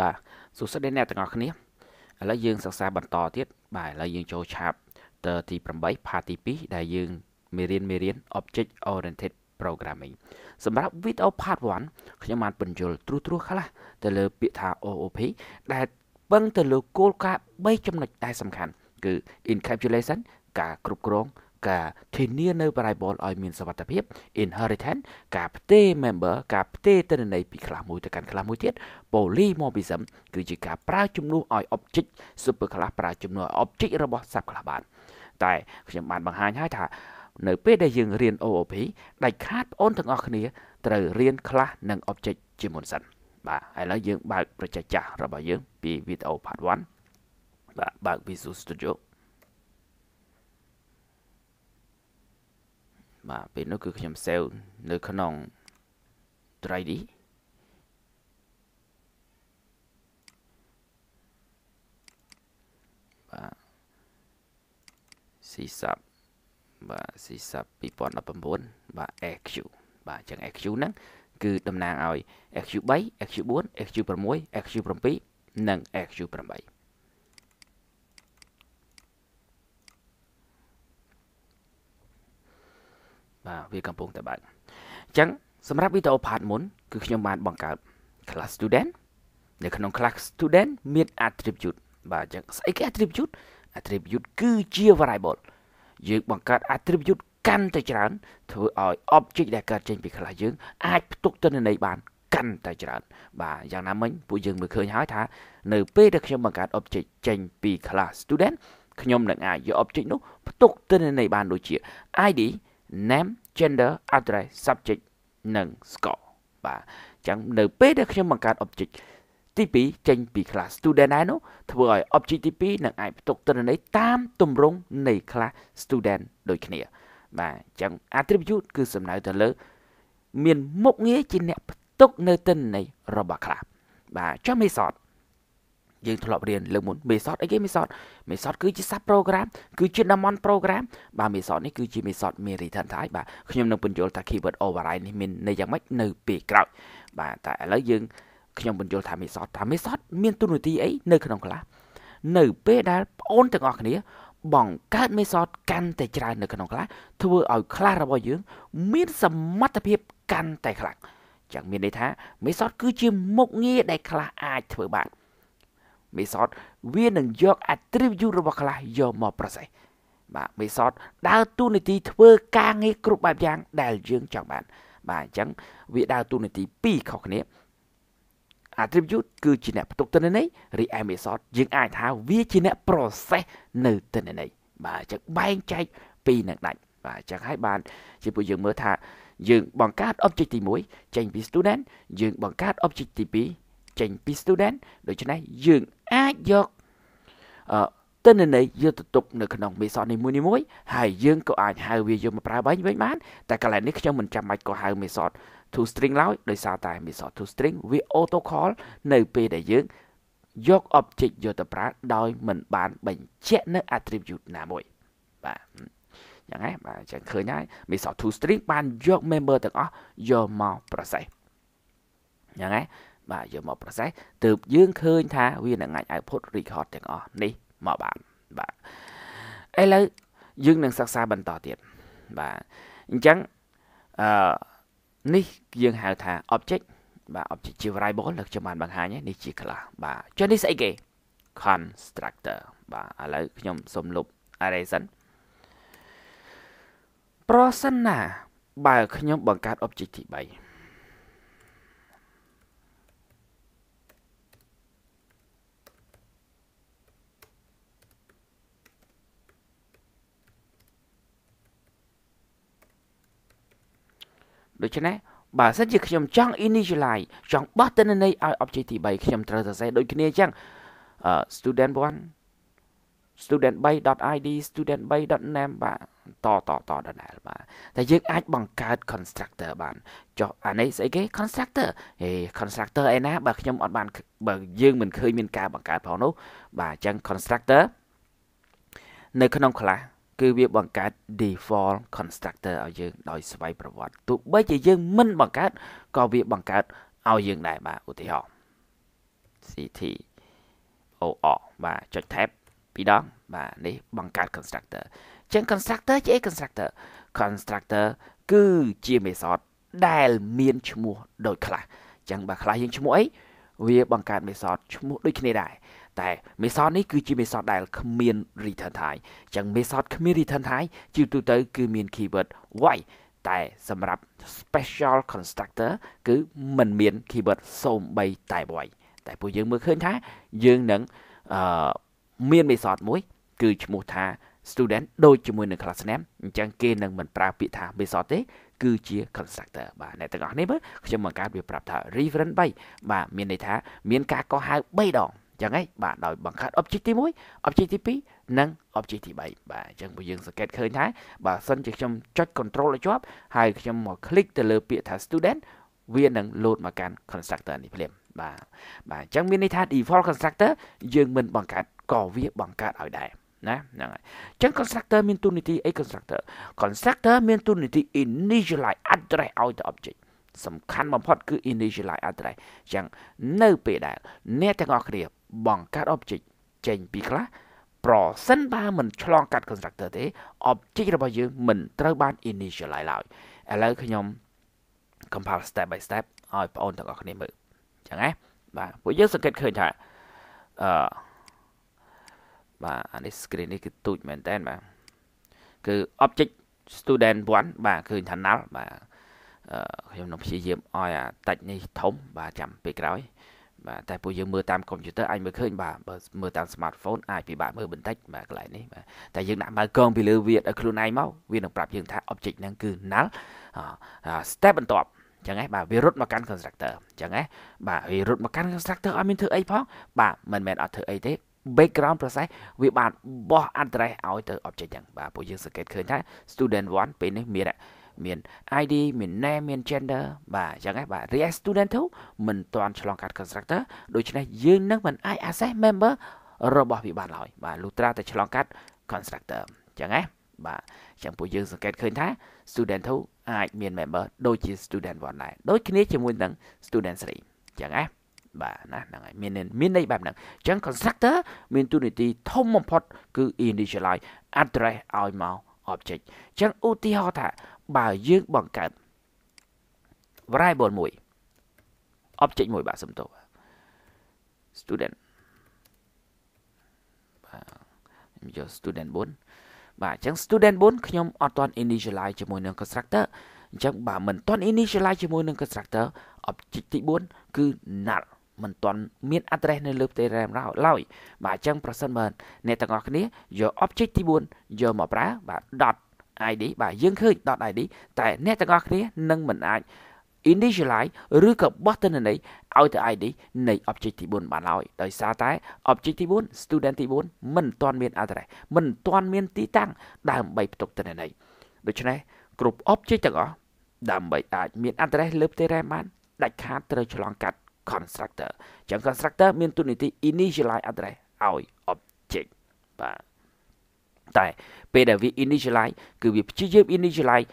បាទសួស្តីអ្នកទាំងអស់គ្នាឥឡូវយើងសិក្សាបន្តទៀតបាទឥឡូវយើងចូលឆាប់ទៅទី8ផាទី2ដែលយើងមេរៀនមេរៀន Object Oriented Programming សម្រាប់ Video Part 1ខ្ញុំបាន បញ្យល់ត្រួសត្រាសខ្លះទៅលើពាក្យថា OOP ដែលពឹងទៅលើគោលការណ៍3ចំណុចដែលសំខាន់គឺ encapsulation ការគ្រប់គ្រងការធានានៅ variable ឲ្យមានសុវត្ថិភាព inheritance ការផ្ទេរ member ការផ្ទេរទិន្នន័យពី class មួយទៅកាន់ class មួយទៀត polymorphism គឺជាការប្រើជំនួសឲ្យ object super class ប្រើជំនួសឲ្យ object របស់ sub class បាន តែខ្ញុំបានបង្ហាញហើយថានៅពេលដែលយើងរៀន OOP ដាច់ខាតបងអូនទាំងអស់គ្នាត្រូវរៀន class និង object ជាមុនសិនបាទឥឡូវយើងបើកប្រជែកចាស់របស់យើងពីវីដេអូ part 1បាទបើក Visual Studio បាទពេលនោះគឺខ្ញុំសេវនៅ ក្នុង 3D បាទស៊ីសាប់បាទស៊ីសាប់2019បាទ SQ បាទអញ្ចឹង SQ ហ្នឹងគឺតំណាងឲ្យ SQ3 SQ4 SQ6 SQ7 និង SQ8 បាទវាកំពុងតែបើកអញ្ចឹងសម្រាប់វីដេអូផាតមុនគឺខ្ញុំបានបង្កើត class student នៅក្នុង class student មាន attribute បាទអញ្ចឹងស្អីគេ attribute attribute គឺជា variable យើងបង្កើត attribute កាន់តែច្រើនធ្វើឲ្យ object ដែលកើតចេញពី class យើងអាចផ្ទុកទិន្នន័យបានកាន់តែច្រើនបាទយ៉ាងណាមិញពួកយើងមើលឃើញហើយថានៅពេលដែលខ្ញុំបង្កើត object ចេញពី class student ខ្ញុំនឹងអាចយក object នោះផ្ទុកទិន្នន័យបានដូចជា ID name gender address subject និង score បាទអញ្ចឹងនៅ ពេលដែលខ្ញុំបង្កើត object ទី2ចេញពី class student ដែរនោះធ្វើឲ្យ object ទី2នឹងអាចផ្ទុកទិន្នន័យតាមទម្រង់នៃ class student ដូចគ្នា បាទអញ្ចឹង attribute គឺសំដៅទៅលើ មានមុខងារជាអ្នកផ្ទុក នៅទិន្នន័យរបស់ class បាទចុះមេសតយើងធ្លាប់រៀនលើកមុនមេសតអីគេមេសតមេសត គឺជា sub program គឺជា diamond program បាទមេសតនេះគឺជាមេសត main return type បាទខ្ញុំនឹងបញ្យល់ថា keyword override នេះមានន័យយ៉ាងម៉េចនៅពេលក្រោយបាទតែឥឡូវយើងខ្ញុំបញ្យល់ថាមេសតថាមេសត មានទូនាទីអីនៅក្នុងក្លាសនៅពេលដែលបងអូនទាំងអស់គ្នា បង្កើតមេសត កាន់តែច្រើននៅក្នុងក្លាសធ្វើឲ្យក្លាសរបស់យើង មានសមត្ថភាពកាន់តែខ្លាំងចឹងមានន័យថាមេសត គឺជាមុខងារដែលក្លាសអាចធ្វើបានមេសតវានឹងយក attribute របស់ខ្លះយកមកប្រសិទ្ធបាទមេសតដើរតួនាទីធ្វើការងារគ្រប់បែបយ៉ាងដែលយើងចង់បាន បាទអញ្ចឹងវាដើរតួនាទី2ខុសគ្នា attribute គឺជាអ្នកផ្ទុកទិន្នន័យរីឯមេសតយើង អាចថាវាជាអ្នក process នៅទិន្នន័យបាទអញ្ចឹងបែងចែកពីនឹងដាច់បាទអញ្ចឹងហើយបានជាពួកយើងមើលថាយើងបង្កើត object ទី1ចេញពី student យើងបង្កើត object ទី2ចេញពី student ដូច្នេះយើងអាចយកទិន្នន័យយុទ្ធទុកនៅក្នុងមេសតនេះមួយនេះមួយហើយយើងក៏អាចហៅវាយកមកប្រើវិញវិញបានតែកន្លែងនេះខ្ញុំមិនចាំបាច់ក៏ហៅមេសត to string ឡើយដោយសារតែមេសត to string វា auto call នៅពេលដែលយើងយក object យកទៅប្រើដោយមិនបាន បញ្ជាក់នៅ attribute ណាមួយបាទយ៉ាងហ្នឹងបាទអញ្ចឹងឃើញហើយមេសត to string បានយក member ទាំងអស់យកមក process យ៉ាងហ្នឹងបាទយកមកប្រសេះទើបយើងឃើញថាវានឹងអាច output record ទាំងអស់នេះមកបានបាទឥឡូវយើង នឹងសិក្សាបន្តទៀតបាទអញ្ចឹងអឺនេះយើងហៅថា object បាទ object ជា variable លើខ្ញុំបានបង្ហាញនេះជា class បាទចុះនេះស្អីគេ constructor បាទឥឡូវខ្ញុំសូមលុប array សិនប្រសិនណា បើខ្ញុំបង្កើត object ទី3ដូច្នេះបើសិនជាខ្ញុំចង់ initialize ចង់បោះទិន្នន័យឲ្យ object ទី3ខ្ញុំត្រូវសរសេរដូចគ្នាអញ្ចឹង student 1 student 3.id student 3.name បាទតតតដដែលបាទតែយើងអាចបង្កើត constructor បានចុះអានេះស្អីគេ constructor ហេ constructor ឯណាបើខ្ញុំអត់បានបើយើងមិនឃើញមានការបង្កើតផងនោះបាទអញ្ចឹង constructor នៅក្នុង class គឺវាបង្កើត default constructor ឲ្យយើងដោយស្វ័យប្រវត្តិទោះបីជាយើងមិនបង្កើតក៏វា បង្កើតឲ្យយើងដែរបាទឧទាហរណ៍ CT OR បាទចុច tab ពីរដងបាទនេះ បង្កើត constructor អញ្ចឹង constructor ជា constructor constructor គឺជាមេសតដែលមានឈ្មោះដូចខ្លះអញ្ចឹងបើខ្លះយើងឈ្មោះអីវាបង្កើតមេសតឈ្មោះដូចគ្នាដែរតែមេសតនេះគឺជាមេសតដែលគ្មាន return type អញ្ចឹងមេសតគ្មាន return type ជាទូទៅ គឺមាន keyword why តែសម្រាប់ special constructor គឺมันមាន keyword សូម្បីតែ why តែពួកយើងមើលឃើញថាយើងនឹងអឺមានមេសតមួយ គឺឈ្មោះថា student ដូចជាមួយនៅ class name អញ្ចឹងគេនឹងមិនប្រើពាក្យថា method ទេ គឺជា constructor បាទអ្នកទាំងអស់នេះមើលខ្ញុំបង្កើតវាប្រាប់ថា reference 3បាទមានន័យថាមានការកោះហៅ3ដងចឹងហើយបាទដោយបង្កើត object ទី1 object ទី2និង object ទី3បាទអញ្ចឹងបើយើងសង្កេតឃើញថាបើសិនជាខ្ញុំចុច control ឲ្យជាប់ហើយខ្ញុំមក click ទៅលើពាក្យថា student វានឹង load មកកាន់ constructor នេះភ្លាមបាទបាទអញ្ចឹងមានន័យថា default constructor យើងមិនបង្កើតក៏វាបង្កើតឲ្យដែរណាហ្នឹងហើយអញ្ចឹង constructor មានទូនីតិអី constructor constructor មានទូនីតិ initialize address ឲ្យទៅ object សំខាន់បំផុតគឺ initialize address អញ្ចឹងនៅ ពេលដែលអ្នកទាំងអស់គ្នាបង្កើត object ចេញ ពី class ប្រសិនបើមិនឆ្លងកាត់ constructor ទេ object របស់យើងមិនត្រូវ បាន initialize ឡើយឥឡូវខ្ញុំ compile step by step ឲ្យបងប្អូនទាំងអស់គ្នាមើលអញ្ចឹងណាបាទពួកយើងសង្កេតឃើញថាអឺបាទអានេះ screen នេះគឺទូចមែនតើបាទគឺ object student 1បាទឃើញថា null បាទខ្ញុំនឹងព្យាយាមឲ្យអាតិចនេះធំបាទចាំពេលក្រោយបាទតែពួកយើងមើលតាមកុំព្យូទ័រអាចមើលឃើញបាទបើមើលតាម smartphone អាចពិបាកមើលបន្តិចបាទកន្លែងនេះបាទតែយើងដាក់មើលកងពីលើវាឲ្យខ្លួនឯងមកវានឹងប្រាប់យើងថា object ហ្នឹងគឺ null step បន្ទាប់ចឹងហ៎បាទវារត់មកកាន់ constructor ចឹងហ៎បាទវារត់មកកាន់ constructor អត់មានធ្វើអីផងបាទមិនមែនអត់ធ្វើអីទេ background process វាបានបោះ address ឲ្យទៅ object ចឹងបាទពួកយើងសង្កេតឃើញថា student 1ពេលនេះមានមាន ID មាន name មាន gender បាទអញ្ចឹងហ៎បាទ React student ទៅមិនទាន់ឆ្លងកាត់ constructor ដូច្នេះយើងនឹងមិនអាច access member របស់វាបានឡើយបាទ Lutra តែឆ្លងកាត់ constructor អញ្ចឹងហ៎បាទអញ្ចឹងពួកយើងសង្កេតឃើញថា student 2អាច មាន member ដូចជា student 1ដែរដូចគ្នាជាមួយនឹង student 3អញ្ចឹងណាបាទណាហ្នឹងហើយមានមានន័យបែបហ្នឹងអញ្ចឹង constructor មានទូនីតិធំបំផុត គឺ initialize address ឲ្យមក object អញ្ចឹងឧទាហរណ៍ថាបើយើងបង្កើត variable មួយ object មួយបាទសំទោស student បាទយក student 4បាទអញ្ចឹង student 4ខ្ញុំអត់ទាន់ initialize ជាមួយនឹង constructor អញ្ចឹងបើមិនទាន់ initialize ជាមួយនឹង constructor object ទី4គឺ null មិនទាន់មាន address នៅលើ Telegram ឡើយបាទអញ្ចឹងប្រសិនបើអ្នកទាំងអស់គ្នាយក object ទី4យកមកប្រើបាទ .id បាទយើងឃើញ .id តែអ្នកទាំងអស់គ្នានឹងមិនអាច initialize ឬក៏បោះទិន្នន័យឲ្យទៅ ID នៃ object ទី4បានឡើយដោយសារតែ object ទី4 student ទី4មិនទាន់មាន address មិនទាន់មានទីតាំងដើម្បីផ្ទុកទិន្នន័យដូច្នេះគ្រប់ object ទាំងអស់ដើម្បីអាចមាន address លើ Telegram បានដាច់ខាតត្រូវឆ្លងកាត់ constructor អញ្ចឹង constructor មានទូនីតិ initialize address ឲ្យ object បាទតែពេលដែលវា initialize គឺវាព្យាយាម initialize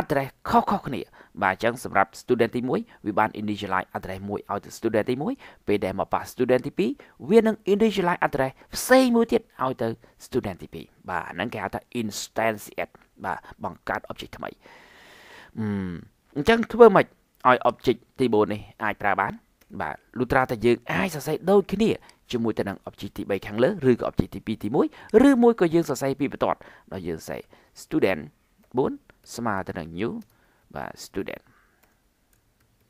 address ខុសៗគ្នា បាទអញ្ចឹងសម្រាប់ student ទី1វាបាន initialize address មួយឲ្យទៅ student ទី1ពេលដែលមកប៉ះ student ទី2វានឹង initialize address ផ្សេងមួយទៀតឲ្យទៅ student ទី2បាទហ្នឹងគេហៅថា instantiate បាទបង្កើត object ថ្មីអញ្ចឹងធ្វើម៉េចឲ្យ object ទី4នេះអាចប្រើបាន បាទលុត្រាតែយើង អាចសរសេរដូចគ្នាជាមួយទៅនឹង object ទី3ខាងលើឬក៏ object ទី2ទី1ឬមួយក៏យើងសរសេរពីបន្ទាត់ដល់យើងសរសេរ student 4ស្មើទៅនឹង new បាទ student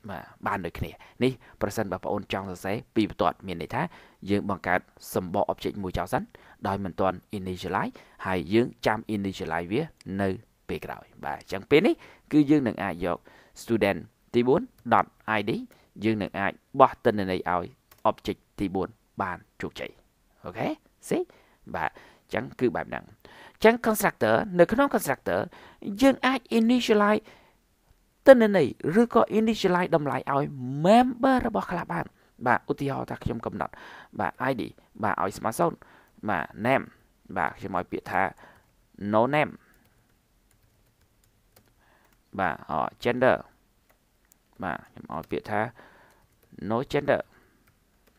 បាទបានដូចគ្នានេះប្រសិនបើបងប្អូនចង់សរសេរពីបន្ទាត់មានន័យថា យើងបង្កើតសម្បក object មួយចោលសិនដោយមិនទាន់ initialize ហើយយើងចាំ initialize វា នៅពេលក្រោយបាទអញ្ចឹងពេលនេះ គឺយើងនឹងអាចយក student ទី 4.id យើងនឹងអាចបោះទិន្នន័យឲ្យ object ទី4បានជោគជ័យអូខេ see បាទចឹងគឺបែបហ្នឹងចឹង constructor នៅក្នុង constructor យើងអាច initialize ទិន្នន័យឬក៏ initialize តម្លៃឲ្យ member របស់ class បានបាទឧទាហរណ៍ថាខ្ញុំកំណត់បាទ ID បាទឲ្យស្មើ0បាទ name បាទខ្ញុំឲ្យពាក្យថា no name បាទ gender បាទខ្ញុំឲ្យពាក្យថា no gender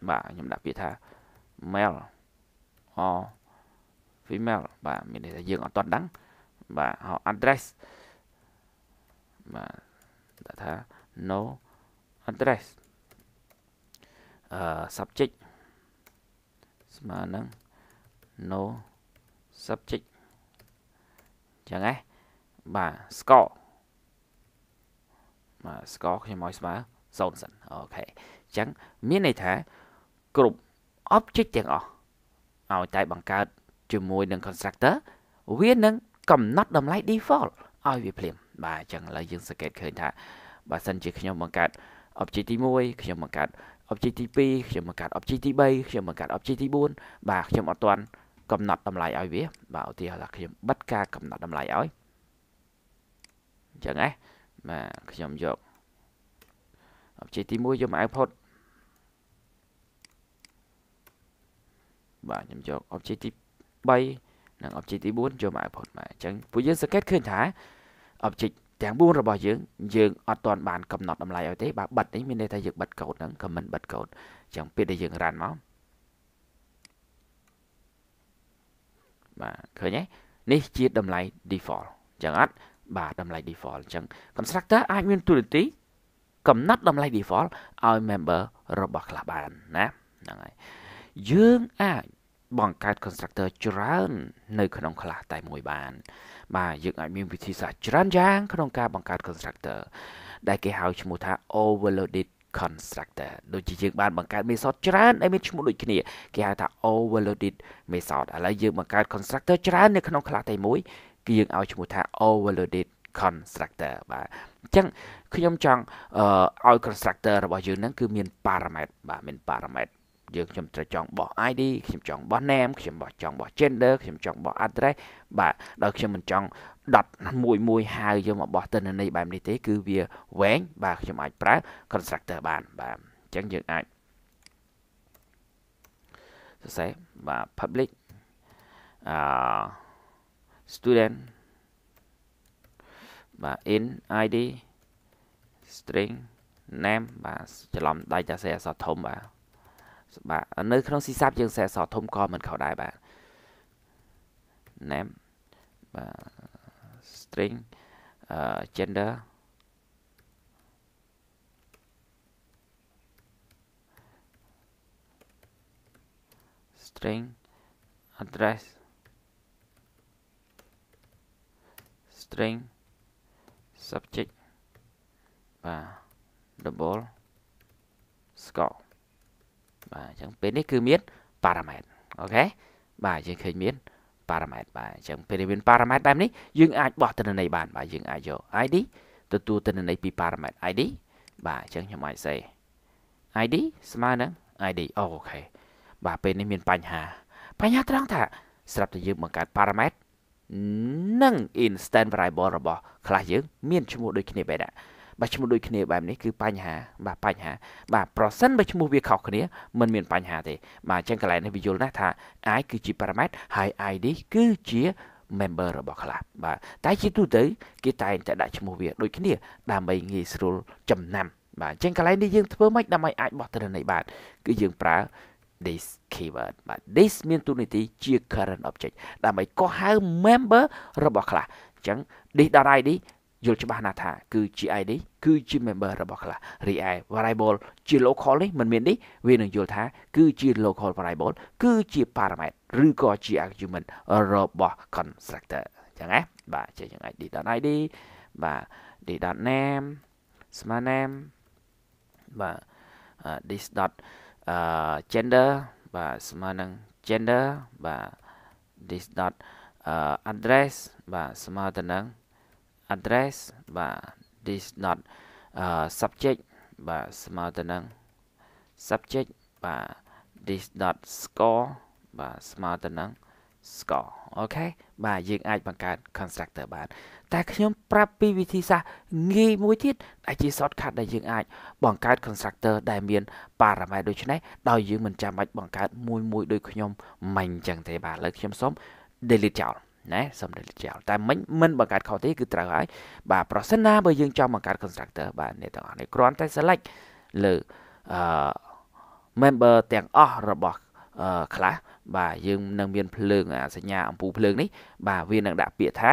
បាទខ្ញុំដាក់ពាក្យថា male or female បាទមានន័យថាយើងអត់ទាន់ដឹងបាទហើយ address បាទដាក់ថា no address អឺ subject ស្មើនឹង no subject ចឹងហ៎បាទ score បាទ score ខ្ញុំឲ្យស្មើ0សិនអូខេអញ្ចឹងមានន័យថាគ្រប់ object ទាំងអស់ឲ្យតែបង្កើតជាមួយនឹង constructor វានឹងកំណត់តម្លៃ default ឲ្យវាភ្លាមបាទអញ្ចឹងឥឡូវយើងសង្កេតឃើញថាបើសិនជាខ្ញុំបង្កើត object ទី1ខ្ញុំបង្កើត object ទី2ខ្ញុំបង្កើត object ទី3ខ្ញុំបង្កើត object ទី4បាទខ្ញុំអត់ទាន់កំណត់តម្លៃឲ្យវាបាទឧទាហរណ៍ថាខ្ញុំបិទការកំណត់តម្លៃឲ្យអញ្ចឹងណាបាទខ្ញុំយក object ទី1យកមក output បាទខ្ញុំយក object ទី3និង object ទី4ចូលមក output មកអញ្ចឹងពួកយើងសង្កេតឃើញថា object ទាំង4របស់យើងយើងអត់ទាន់បានកំណត់តម្លៃឲ្យទេបាទបិទនេះមានន័យថាយើងបិទកោដហ្នឹង comment បិទកោដអញ្ចឹងពេលដែលយើង run មកបាទឃើញទេនេះជាតម្លៃ default អញ្ចឹងអត់បាទតម្លៃ default អញ្ចឹង constructor អាចមានទូរទស្សន៍កំណត់តម្លៃ default ឲ្យ member របស់ class បានណាហ្នឹងហើយយើងអាចបង្កើត constructor ច្រើននៅក្នុង class តែមួយ បានបាទយើងអាចមានវិធីសាស្ត្រច្រើនយ៉ាងក្នុងការបង្កើត constructor ដែលគេហៅឈ្មោះថា overloaded constructor ដូចជាយើងបានបង្កើត method ច្រើនដែលមានឈ្មោះដូចគ្នាគេហៅថា overloaded method ឥឡូវយើងបង្កើត constructor ច្រើននៅក្នុង class តែមួយគឺយើងឲ្យឈ្មោះថា overloaded constructor បាទអញ្ចឹងខ្ញុំចង់ឲ្យ constructor របស់យើងហ្នឹងគឺមាន parameter បាទមាន parameter យើងខ្ញុំត្រូវចង់បោះ ID ខ្ញុំចង់បោះ name ខ្ញុំបោះចង់បោះ gender ខ្ញុំចង់បោះ address បាទដល់ខ្ញុំមិនចង់ដុតមួយមួយហៅយកមកបោះទិន្នន័យបែបនេះទេគឺវាវែងបាទខ្ញុំអាចប្រើ constructor បានបាទអញ្ចឹងយើងអាចសរសេរបាទ public អឺ student បាទ in id string name បាទច្រឡំដៃតាសេអសធំបាទ nơi không sọ co mình khảo đại bạn name បាទ string uh, gender string address string subject và double score បាទអញ្ចឹងពេលនេះគឺមាន parameter អូខេបាទយើងឃើញមាន parameter បាទអញ្ចឹងពេលដែលមាន parameter បែបនេះយើងអាចបោះទិន្នន័យបានបាទយើងអាចយក ID ទទួលទិន្នន័យពី parameter ID បាទអញ្ចឹងខ្ញុំអាចសេ ID ស្មើនឹង ID អូខេបាទពេលនេះមានបញ្ហា បញ្ហាត្រង់ថា ស្រាប់តែយើងបង្កើត parameter និង instant variable របស់ class យើងមានឈ្មោះដូចគ្នាបែបដែរបើឈ្មោះដូចគ្នាបែបនេះគឺបញ្ហា បាទបញ្ហាបាទប្រសិនបើឈ្មោះវាខុសគ្នាមិនមានបញ្ហាទេបាទអញ្ចឹងកន្លែងនេះវាយល់ណាស់ថា i គឺជា parameter ហើយ i នេះគឺជា member របស់ class បាទតែជាទូទៅគេតែងតែដាក់ឈ្មោះវាដូចគ្នា ដើម្បីងាយស្រួលចំណាំបាទអញ្ចឹងកន្លែងនេះយើងធ្វើម៉េចដើម្បីអាចបោះទិន្នន័យបានគឺយើងប្រើ this keyword បាទ this មានទូនីតិជា current object ដើម្បីកោះហៅ member របស់ class អញ្ចឹង this.id យល់ច្បាស់ណាស់ថា គឺជា ID នេះគឺជា member របស់ class រីឯ variable ជា local នេះមិនមាននេះវានឹងយល់ថាគឺជា local variable គឺជា parameter ឬក៏ជា argument របស់ constructor ចឹងណាបាទចេះយ៉ាង id.id បាទ d.name ស្មើ name បាទ this. អឺ gender បាទស្មើនឹង gender បាទ this. address បាទស្មើទៅនឹង address បាទ this not uh, subject បាទស្មើទៅនឹង subject បាទ this dot score បាទស្មើទៅនឹង score អូខេបាទយើងអាច បង្កើត constructor បានតែខ្ញុំប្រាប់ពីវិធីសាស្ត្រងាយមួយទៀតដែលជា shortcut ដែលយើងអាចបង្កើត constructor ដែលមាន parameter ដូចនេះដោយយើងមិនចាំបាច់បង្កើតមួយមួយដូចខ្ញុំមិញអញ្ចឹងទេបាទឥឡូវខ្ញុំសូម delete ចោលណាសូមរលឹកចោលតែមិញមិនបង្កើតខុសទេគឺត្រូវហើយ បាទប្រសិនណាបើយើងចង់បង្កើត constructor បាទអ្នកទាំងអស់នេះគ្រាន់តែ select លើអឺ member ទាំងអស់របស់អឺ class បាទយើងនឹងមានភ្លើងអាសញ្ញាអំពូលភ្លើងនេះបាទវានឹងដាក់ពាក្យថា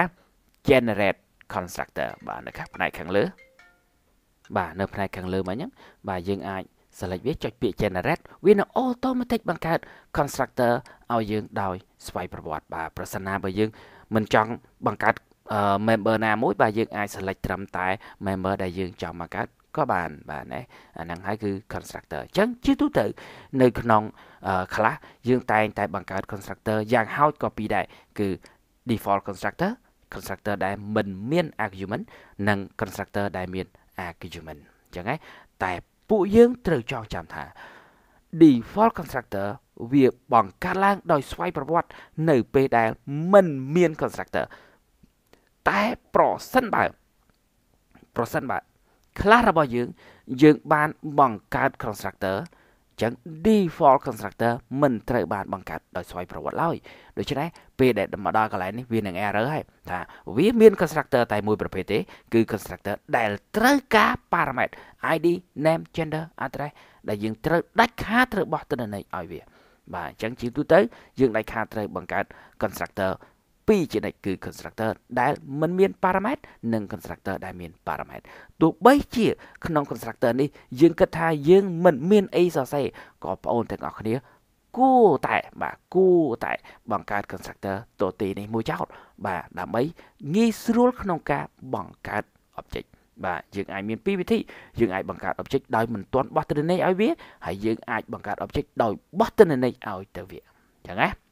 generate constructor បាទនៅខាងផ្នែកខាងលើបាទនៅផ្នែកខាងលើមកអញ្ចឹងបាទយើងអាច select វាចុចពាក្យ generate វានឹង automatic បង្កើត constructor ឲ្យយើងដោយស្វ័យប្រវត្តិបាទប្រសិនណាបើយើងមិនចង់បង្កើត member ណាមួយបាទយើងអាច select ត្រឹមតែ member ដែលយើងចង់បង្កើតក៏បានបាទណាអាហ្នឹងហើយគឺ constructor អញ្ចឹងជាទូទៅនៅក្នុង class យើងតែងតែបង្កើត constructor យ៉ាងហោចក៏ពីរដែរគឺ default constructor constructor ដែលមិនមាន argument និង constructor ដែលមាន argument អញ្ចឹងហើយតែពួកយើងត្រូវចងចាំថា default constructor វាបង្កើតឡើងដោយស្វ័យប្រវត្តិនៅពេលដែលមិនមាន constructor តែប្រសិនបើ ប្រសិនបើ class របស់យើង យើងបានបង្កើត constructor ចឹង default constructor មិនត្រូវបានបង្កើតដោយស្វ័យប្រវត្តិឡើយដូច្នេះពេលដែលមកដល់កន្លែងនេះវានឹង error ហើយថាវាមាន constructor តែមួយប្រភេទទេគឺ constructor ដែលត្រូវការ parameter ID name gender address ដែលយើងត្រូវដាច់ខាតត្រូវបោះទិន្នន័យឲ្យវា បាទអញ្ចឹងជាទូទៅ យើងដាច់ខាតត្រូវបង្កើត constructor 2ជានិច្ចគឺ constructor ដែលមិនមាន parameter និង constructor ដែលមាន parameter ទោះបីជា ក្នុង constructor នេះយើងគិតថាយើងមិនមានអីសរសេរក៏បងប្អូនទាំងអស់គ្នាគួរតែបាទគួរតែបង្កើត constructor តូទីនេះមួយចោតបាទដើម្បីងាយស្រួលក្នុងការបង្កើត object បាទយើងអាចមានពីរវិធីយើងអាចបង្កើត object ដោយមិនទាន់បោះទិន្នន័យឲ្យវាហើយយើងអាចបង្កើត object ដោយបោះទិន្នន័យឲ្យទៅវាអញ្ចឹងណា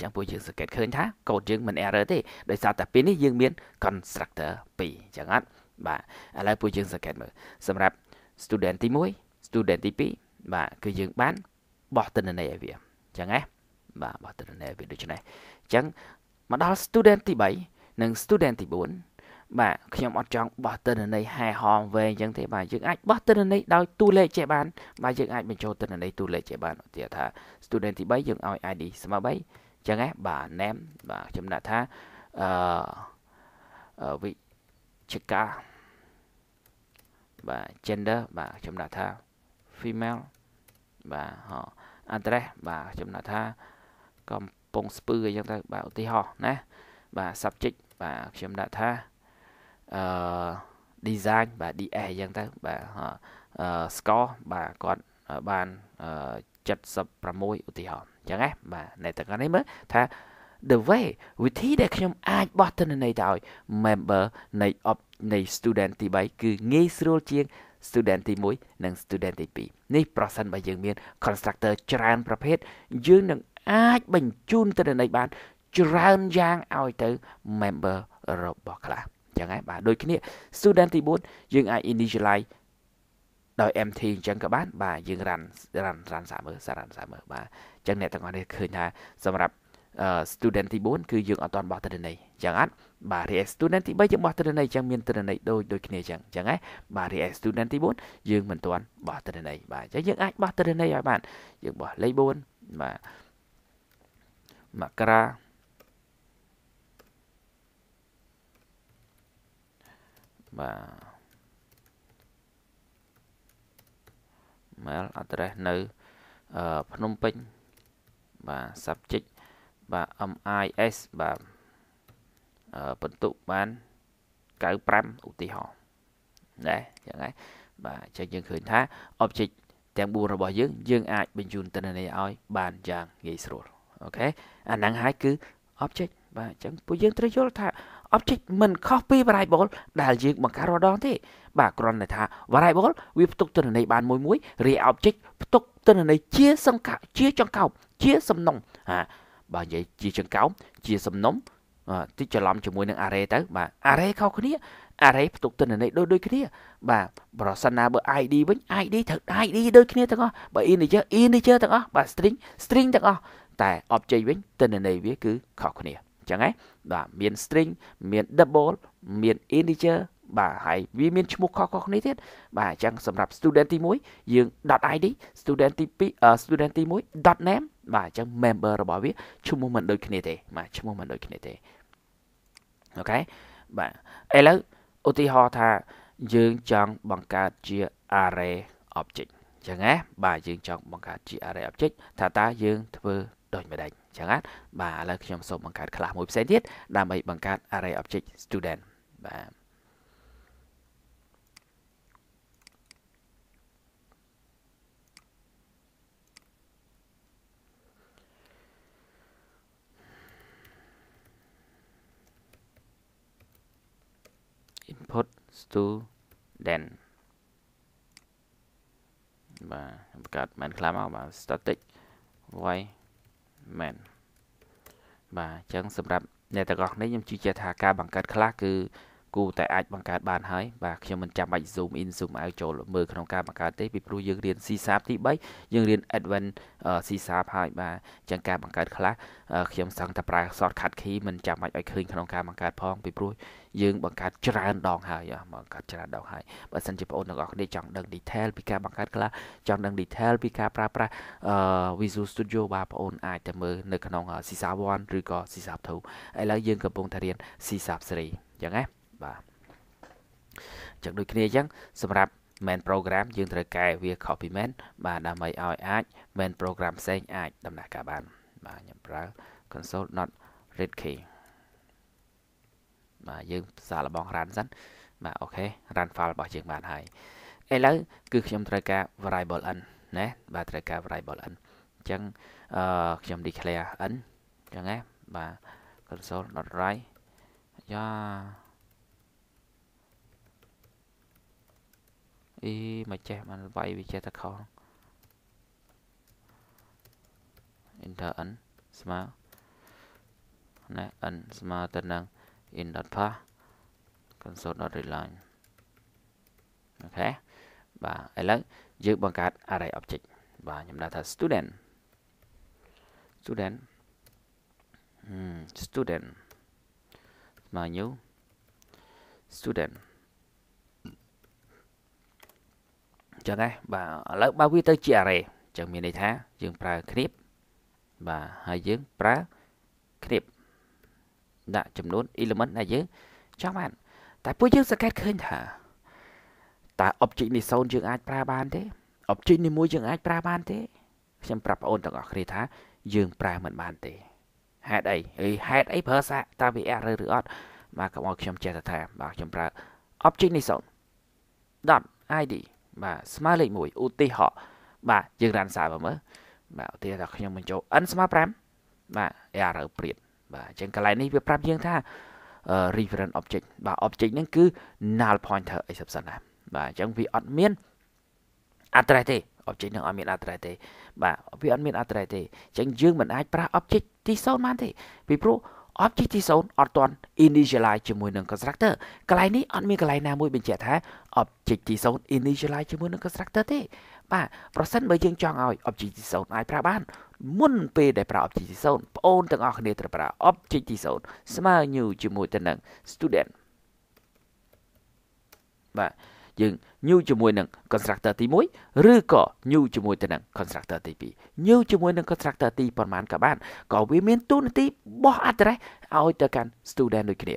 ចឹងពួកយើងសង្កេតឃើញថាកូដយើងមិន error ទេដោយសារតែពេលនេះយើងមាន constructor 2ចឹងអត់បាទឥឡូវពួកយើងសង្កេតមើលសម្រាប់ student ទី1 student ទី2បាទគឺយើងបានបោះទិន្នន័យឲ្យវាចឹងហ៎បាទបោះទិន្នន័យឲ្យវាដូចនេះចឹងមកដល់ student ទី3និង student ទី4បាទខ្ញុំអត់ចង់បោះទិន្នន័យហែហមវែងចឹងទេបាទយើងអាចបោះទិន្នន័យដោយតួលេខចេះបានបាទយើងអាចបញ្ចូលទិន្នន័យតួលេខចេះបានឧទាហរណ៍ថា student ទី3យើងឲ្យ ID ស្មើ3 chẳng áp bà ném và chấm đã tha ờ, ở vị Chika và gender và chấm đã tha female và họ Andre và chấm đã tha còn pong spư chúng ta bảo tí họ nè và subject và chấm đã tha uh, ờ, design và DA dân ta và uh, score và còn uh, ban uh, tí họ ចឹងណាបាទនៅទាំងនេះមើលថា the way វិធីដែលខ្ញុំអាចបោះទិន្នន័យទៅឲ្យ member នៃ op នៃ student ទី3គឺងាយស្រួលជាង student ទី1និង student ទី2នេះប្រសិនបើយើងមាន constructor ច្រើនប្រភេទយើងនឹងអាចបញ្ជូនទិន្នន័យបានច្រើនយ៉ាងឲ្យទៅ member របស់ class ចឹងហើយបាទដូចគ្នា student ទី4យើងអាច initialize ដោយ MT អញ្ចឹងក៏បានបាទយើងរ៉ាន់រ៉ាន់រ៉ាន់សាមើសារ៉ាន់សាមើបាទអញ្ចឹងអ្នកទាំងអស់នេះឃើញថាសម្រាប់ student ទី4គឺយើងអត់ទាន់បោះទិន្នន័យអញ្ចឹងអត់បាទរីឯ student ទី3យើងបោះទិន្នន័យអញ្ចឹងមានទិន្នន័យដូចដូចគ្នាអញ្ចឹងអញ្ចឹងហ៎បាទរីឯ student ទី4យើងមិនទាន់បោះទិន្នន័យបាទអញ្ចឹងយើងអាចបោះទិន្នន័យឲ្យបានយើងបោះលេខ4បាទមករាបាទ mail address នៅភ្នំពេញបាទ subject បាទ MIS បាទបន្ទុកបាន95ឧទាហរណ៍ដែរយ៉ាងហ្នឹងបាទអញ្ចឹងយើងឃើញថា object ទាំង4របស់យើង យើងអាចបញ្ជូនទិន្នន័យឲ្យ បានយ៉ាងងាយស្រួលអូខេអាហ្នឹងហើយគឺ object បាទអញ្ចឹងពួកយើងត្រូវយល់ថា object មិនខុសពី variable ដែលយើងបង្កើតរាល់ដងទេបាទគ្រាន់តែថា variable វាផ្ទុកទិន្នន័យបានមួយមួយរីឯ object ផ្ទុកទិន្នន័យជាសង្កជាចង្កោបជាសំណុំហាបើនិយាយជាចង្កោបជាសំណុំតិចច្រឡំជាមួយនឹង array ទៅបាទ array ខុសគ្នា array ផ្ទុកទិន្នន័យដូចដូចគ្នាបាទប្រសិនណាបើ ID វិញ ID ត្រូវ ID ដូចគ្នាទាំងអស់បើ integer integer ទាំងអស់បាទ string string ទាំងអស់តែ object វិញទិន្នន័យវាគឺខុសគ្នាចឹងហ៎បាទមាន string មាន double មាន integer បាទហើយវាមានឈ្មោះខុសៗគ្នាទៀតបាទអញ្ចឹងសម្រាប់ student ទី1យើង .id student ទី2 student ទី1 .name បាទអញ្ចឹង member របស់វាឈ្មោះមិនដូចគ្នាទេបាទឈ្មោះមិនដូចគ្នាទេអូខេបាទឥឡូវឧទាហរណ៍ថាយើងចង់បង្កើតជា array object អញ្ចឹងណាបាទយើងចង់បង្កើតជា array object ថាតើយើងធ្វើដូចម្ដេចអញ្ចឹងណាបាទឥឡូវខ្ញុំសូមបង្កើត class មួយផ្សេងទៀតដើម្បីបង្កើត array object student បាទ input student បាទបង្កើត main class មកបាទ static void main បាទអញ្ចឹងសម្រាប់អ្នកទាំងអស់នេះខ្ញុំជឿជាក់ថាការបង្កើត class គឺគូតែអាចបង្កើតបានហើយបាទខ្ញុំមិនចាំបាច់ zoom in zoom out ចូលមើលក្នុងការបង្កើតទេពីព្រោះយើងរៀន C សាបទី3យើងរៀន advanced C សាបហើយបាទអញ្ចឹងការបង្កើតខ្លះខ្ញុំសង្កតែប្រើ shortcut key មិនចាំបាច់ឲ្យឃើញក្នុងការបង្កើតផងពីព្រោះយើងបង្កើតច្រើនដងហើយបង្កើតច្រើនដងហើយបើសិនជាបងប្អូនទាំងអស់គ្នាចង់ដឹង detail ពីការបង្កើតខ្លះចង់ដឹង detail ពីការប្រើប្រាស់ Visual Studio បាទបងប្អូនអាចទៅមើលនៅក្នុង C សា1ឬក៏ C សា2ឥឡូវយើងកំពុងតែរៀន C សា3អញ្ចឹងណាបាទចឹងដូចគ្នាចឹងសម្រាប់ main program យើងត្រូវកែវា copy main បាទដើម្បីឲ្យអាច main program ផ្សេងអាចដំណើរការបាន បាទខ្ញុំប្រើ console not read key បាទយើងសាកល្បង run សិនបាទអូខេ run file របស់យើងបានហើយឥឡូវគឺខ្ញុំត្រូវការ variable n ណាបាទត្រូវការ variable n អញ្ចឹងអឺខ្ញុំ declare n អញ្ចឹងណាបាទ console.write យ៉ា mà mà អីមកចេះបានវាយវាចេះតែខំ enter n ស្មើណា n ស្មើទៅនឹង in.path console ok? và lấy giữ bằng cách array object và បាទខ្ញុំដាក់ថា student student hmm, student ស្មើ new student ចឹងណាបាទឥឡូវបើវាទៅ ជា array ចឹងមានន័យថាយើងប្រើគ្រីបបាទហើយយើងប្រើគ្រីបដាក់ចំនួន element ដែលយើងចង់បាន តែពួកយើងសង្កេតឃើញថាតើ object នេះ0យើងអាចប្រើបានទេ object នេះមួយយើងអាចប្រើបានទេខ្ញុំប្រាប់បងប្អូនទាំងអស់គ្នាថាយើងប្រើមិនបានទេហេតុអីហេតុអីប្រើសាតើវាអរឬអត់បាទកុំឲ្យខ្ញុំចេះតែថាបាទខ្ញុំប្រើ object នេះ0 .id បាទស្មើលេខ1ឧទាហរណ៍បាទយើងរានសារមើលបាទឧទាហរណ៍ថាខ្ញុំបញ្ចូល n ស្មើ5បាទ error ព្រាតបាទអញ្ចឹងកន្លែងនេះវាប្រាប់យើងថា reference object បាទ object ហ្នឹងគឺ null pointer exception ដែរបាទអញ្ចឹងវាអត់មាន address ទេ object នឹងអត់មាន address ទេបាទវាអត់មាន address ទេអញ្ចឹងយើងមិនអាចប្រើ object ទី0បានទេពីព្រោះ object ទី0អត់ទាន់ initialize ជាមួយនឹង constructor កន្លែងនេះអត់មានកន្លែងណាមួយបញ្ជាក់ថា object ទី0 initialize ជាមួយនឹង constructor ទេបាទប្រសិនបើយើងចង់ឲ្យ object ទី0អាចប្រើបានមុនពេលដែលប្រើ object ទី0បងអូនទាំងអស់គ្នាត្រូវប្រើ object ទី0ស្មើញូជាមួយទៅនឹង student បាទយើងញូជាមួយនឹង constructor ទី1ឬក៏ញូជាមួយទៅនឹង constructor ទី2ញូជាមួយនឹង constructor ទីប្រហែលក៏បានក៏វាមានទូនាទីបោះ address ឲ្យទៅកាន់ student ដូចគ្នា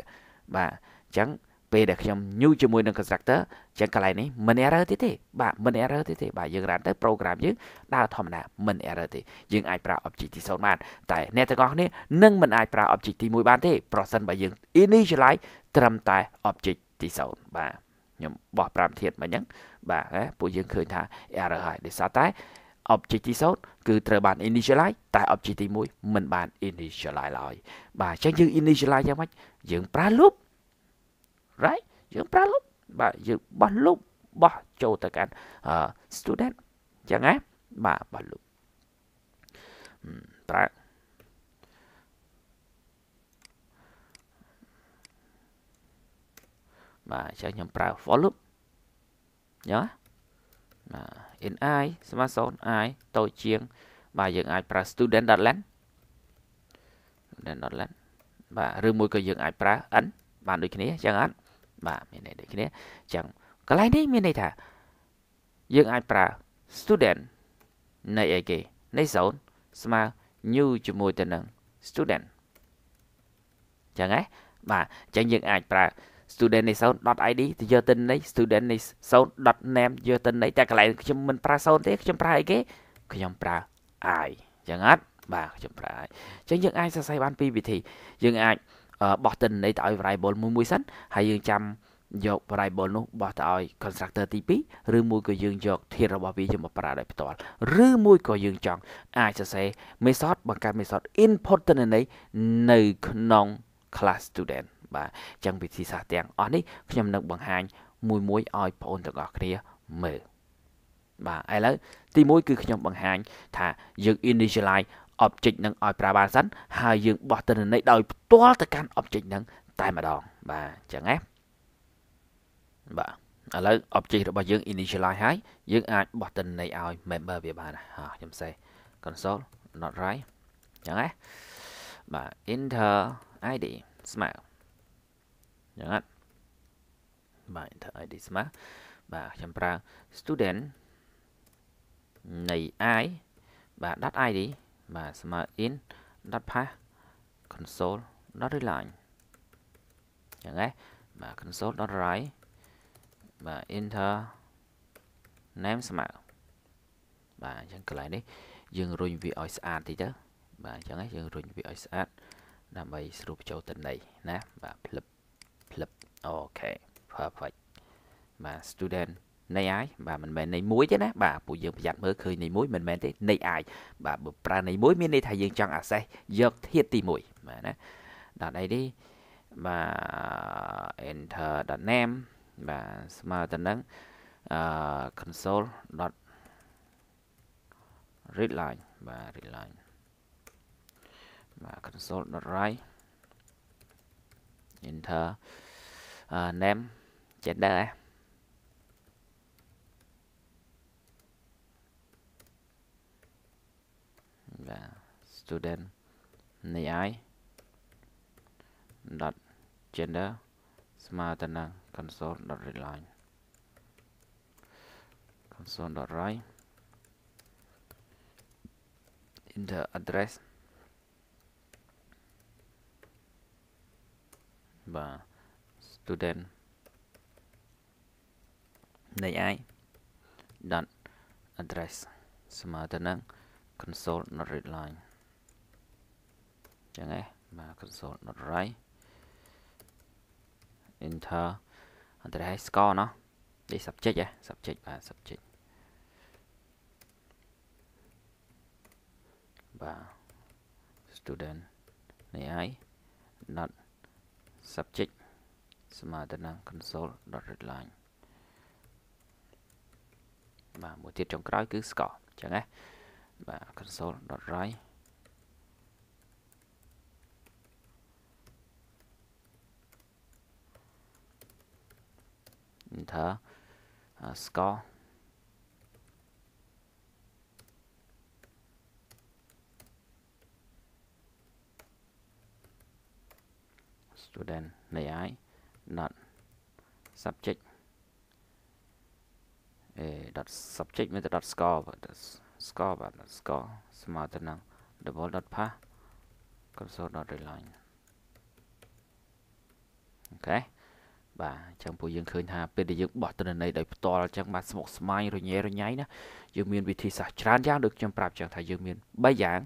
បាទអញ្ចឹងពេលដែលខ្ញុំញូជាមួយនឹង constructor ចឹងកន្លែងនេះមិន error ទៀតទេ បាទមិន error ទៀតទេបាទយើង run ទៅ program យើងដើរធម្មតាមិន error ទេយើងអាចប្រើ object ទី0បានតែអ្នកទាំងអស់គ្នានឹងមិនអាចប្រើ object ទី1បានទេ ប្រសិនបើយើង initialize ត្រឹមតែ object ទី0បាទខ្ញុំបោះ5ធាតុមកអញ្ចឹងបាទពួកយើងឃើញថា error ហើយដោយសារតែ object ទី0គឺត្រូវបាន initialize តែ object ទី1មិនបាន initialize ឡើយបាទអញ្ចឹងយើង initialize យ៉ាងម៉េចយើងប្រើ loop right យើងប្រើលុបបាទយើងបោះលុបបោះចូលទៅកាន់ student អញ្ចឹងណាបាទបោះលុបប្រើបាទអញ្ចឹងខ្ញុំប្រើ for loop អញ្ចឹងណាបាទ in i ស្មើ0 i តូចជាង បាទយើង អាចប្រើ student.len student.len បាទឬមួយក៏យើងអាចប្រើ n បានដូចគ្នាអញ្ចឹងអត់បាទមានន័យដូចគ្នាអញ្ចឹងកន្លែងនេះមានន័យថា យើងអាចប្រើ student នៃអីគេនៃ zone ស្មើ new ជាមួយទៅនឹង student អញ្ចឹងហ៎បាទអញ្ចឹងយើងអាចប្រើ studentnation.id ទៅយកទៅនៃ studentnation.name យកទៅនៃតែកន្លែងខ្ញុំមិនប្រើ zone ទេខ្ញុំប្រើអីគេខ្ញុំប្រើ i អញ្ចឹងអត់បាទខ្ញុំប្រើ i អញ្ចឹងយើងអាចសរសេរបានពីរវិធី យើងអាចបោះទិន្នន័យទៅឲ្យ variable មួយមួយសិនហើយយើងចាំយក variable នោះបោះទៅឲ្យ constructor ទី2ឬមួយក៏យើងយកធាតុរបស់វាយកមកប្រើដោយផ្ទាល់ឬមួយក៏យើងចង់អាចសរសេរ method បង្កើត method input ទិន្នន័យនៅក្នុង class student បាទអញ្ចឹងវិធីសាស្ត្រទាំងអស់នេះខ្ញុំនឹងបង្ហាញមួយមួយឲ្យបងប្អូនទាំងអស់គ្នាមើលបាទឥឡូវទី1គឺខ្ញុំបង្ហាញថាយើង initialize object នឹងឲ្យប្រើបានសិនហើយយើងបោះទិន្នន័យដោយផ្ទាល់ទៅកាន់ object នឹងតែម្ដងបាទអញ្ចឹងណាបាទឥឡូវ object របស់យើង initialize ហើយយើងអាចបោះទិន្នន័យឲ្យ member វាបានហោះខ្ញុំសេ console not right អញ្ចឹងណាបាទ enter id ស្មើអញ្ចឹងណាបាទ enter id ស្មើបាទខ្ញុំប្រើ student នៃ i បាទ .id បាទស្មើ in dot path console dot readline អញ្ចឹងហ៎បាទ console dot write បាទ enter name ស្មើបាទអញ្ចឹងកន្លែងនេះយើងរុញវាឲ្យស្អាតតិចទៅបាទអញ្ចឹងហ៎យើងរុញវាឲ្យស្អាតដើម្បីស្រូបចូលទៅនៃណាបាទ flip flip អូខេ perfect បាទ student នៃអាយបាទមិនមែននៃមួយទេណាបាទពួកយើងប្រយ័ត្នមើលឃើញនៃមួយមិនមែនទេនៃអាយបាទបើប្រើនៃមួយមានន័យថាយើងចង់អាសេសយកធាតទី1បាទណាដល់អីនេះបាទ enter.name បាទស្មើទៅនឹងអឺ console. read line បាទ read line បាទ console. write enter uh, name gender ហ្នឹងបាទ student នេះហើយ dot gender ស្មើទៅនឹង console.readline console.write enter address បាទ student នៃឯង dot address ស្មើទៅនឹង console.write console not read line ចឹងឯងបាទ console not write enter អន្តរហើយ score ណោះនេះ subject ហ៎ subject បាទ subject បាទ student នេះហើយ not subject ស្មើទៅនឹង console.readline បាទមួយទៀតចុងក្រោយគឺ score អញ្ចឹងណា và console dot enter uh, score student này ai subject eh, a dot subject method dot score but ស្កបាទស្កស្មើទៅនឹង double.path console.reline អូខេបាទអញ្ចឹងពួកយើងឃើញថាពេលដែលយើងបោះទិន្នន័យដោយផ្ទាល់អញ្ចឹងបាទស្មុគស្មាញរញ៉េរញ៉ៃណាយើងមានវិធីសាស្ត្រច្រើនយ៉ាងដូចខ្ញុំប្រាប់ចឹងថាយើងមាន3យ៉ាង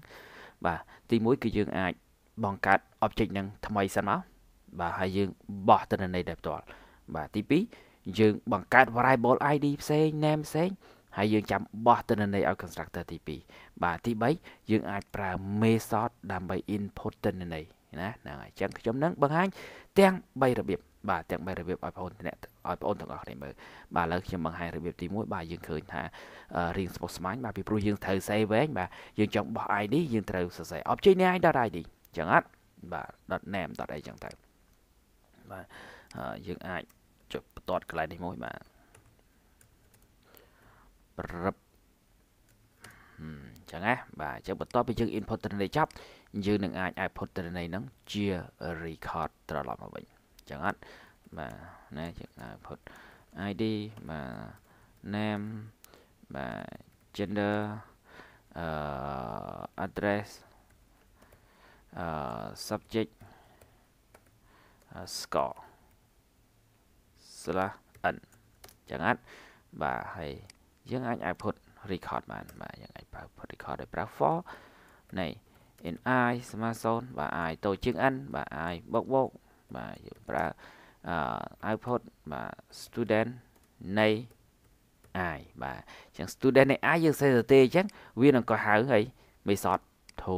បាទទី1គឺយើងអាចបង្កើត object នឹងថ្មីសិនមកបាទហើយយើងបោះទិន្នន័យដោយផ្ទាល់បាទទី2យើងបង្កើត variable ID ផ្សេង name ផ្សេងហើយយើងចាំបោះទិន្នន័យឲ្យ constructor ទី2បាទទី3យើងអាចប្រើ method ដើម្បី input ទិន្នន័យណាហ្នឹងហើយអញ្ចឹងខ្ញុំនឹងបង្ហាញទាំង3របៀបបាទទាំង3របៀបឲ្យបងប្អូនអ្នកឲ្យបងប្អូនទាំងអស់គ្នាមើលបាទឥឡូវខ្ញុំបង្ហាញរបៀបទី1បាទយើងឃើញថារៀងស្មុគស្មាញបាទពីព្រោះយើងត្រូវ save វិញបាទយើងចង់បោះ ID យើងត្រូវសរសេរ object name .id អញ្ចឹងអត់បាទ .name .id អញ្ចឹងទៅបាទយើងអាចចុចបន្ទាត់កន្លែងនេះមួយបាទប្រឹបអញ្ចឹងណាបាទអញ្ចឹងបន្ទាប់ពីយើង input ត្រឹមនេះចប់យើងនឹងអាច output ត្រឹមនេះហ្នឹងជា record ត្រឡប់មកវិញអញ្ចឹងអត់បាទណាយើង output ID បាទ name បាទ gender អឺ address អឺ subject score slash n ចឹងអត់បាទហើយយើងអាច output record បានបាទយើងអាចប្រើ record ដោយប្រើ for នៃ in i ស្មើ0បាទ i តូចជាង n បាទ i បូកបូកបាទយើងប្រើអឺ output បាទ student នៃ i បាទអញ្ចឹង student នៃ i យើងសេសទេអញ្ចឹងវានឹងក៏ហៅហើយ method to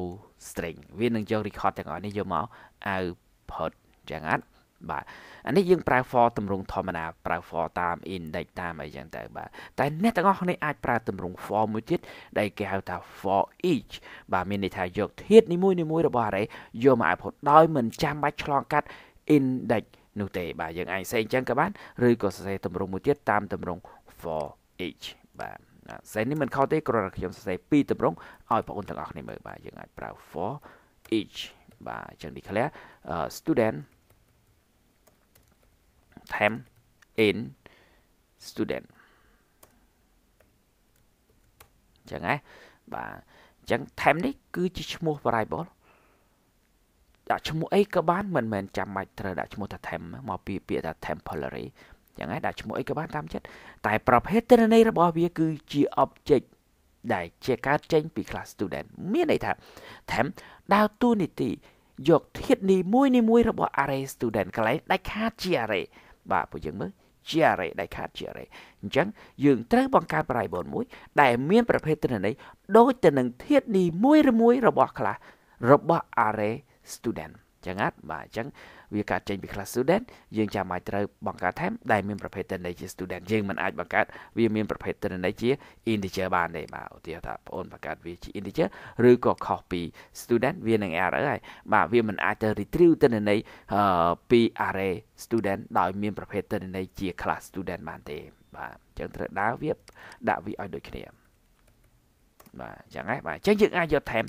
string វានឹងយក record ទាំងអស់នេះយកមក output អញ្ចឹងអត់បាទអានេះយើងប្រើ for ទម្រង់ធម្មតាប្រើ for តាម index តាមអីចឹងទៅបាទតែអ្នកទាំងអស់គ្នាអាចប្រើទម្រង់ for មួយទៀតដែលគេហៅថា for each បាទមានន័យថាយក ធាតុនីមួយនីមួយរបស់ array យកមក output ដោយមិនចាំបាច់ឆ្លងកាត់ index នោះទេបាទយើងអាចសេអញ្ចឹងក៏បាន ឬក៏សរសេរទម្រង់មួយទៀតតាមទម្រង់ for each បាទសេនេះមិនខុសទេគ្រាន់តែខ្ញុំសរសេរពីរទម្រង់ឲ្យបងប្អូនទាំងអស់គ្នាមើលបាទយើងអាចប្រើ for each បាទអញ្ចឹង declare student time in student ចឹងហ៎បាទចឹង time នេះ គឺជាឈ្មោះ variable ដាក់ឈ្មោះអីក៏បានមិនមែនចាំបាច់ត្រូវដាក់ឈ្មោះថា time មកពីពាក្យថា temporary ចឹងហើយដាក់ឈ្មោះអីក៏បានតាមចិត្តតែប្រភេទទិន្នន័យរបស់វាគឺជា object ដែលជាកើតចេញពី class student មានន័យថា time ដើរតួនាទី យកធាតុនីមួយនីមួយរបស់ array student កន្លែងដាច់ខាតជា array បាទពួកយើងមើលជារ៉េដៃខាតជារ៉េអញ្ចឹង យើងត្រូវបង្កើត variable មួយ ដែលមានប្រភេទទិន្នន័យដូចទៅនឹងធាតុនីមួយឬមួយរបស់ class របស់ array student ចឹងហ่ะបាទអញ្ចឹងវាកើតចេញពី class student យើងចាំបាច់ត្រូវបង្កើត term ដែលមានប្រភេទទិន្នន័យជា student យើងមិនអាចបង្កើតវាមានប្រភេទទិន្នន័យជា integer បានទេបាទឧទាហរណ៍ថាបងអូនបង្កើតវាជា integer ឬក៏ខុសពី student វានឹង error ហើយបាទវាមិនអាចទៅ retrieve ទិន្នន័យពី array student ដោយមានប្រភេទទិន្នន័យជា class student បានទេ បាទអញ្ចឹងត្រូវដើរវាដាក់វាឲ្យដូចគ្នាបាទអញ្ចឹងហ៎បាទអញ្ចឹងយើងអាចយក term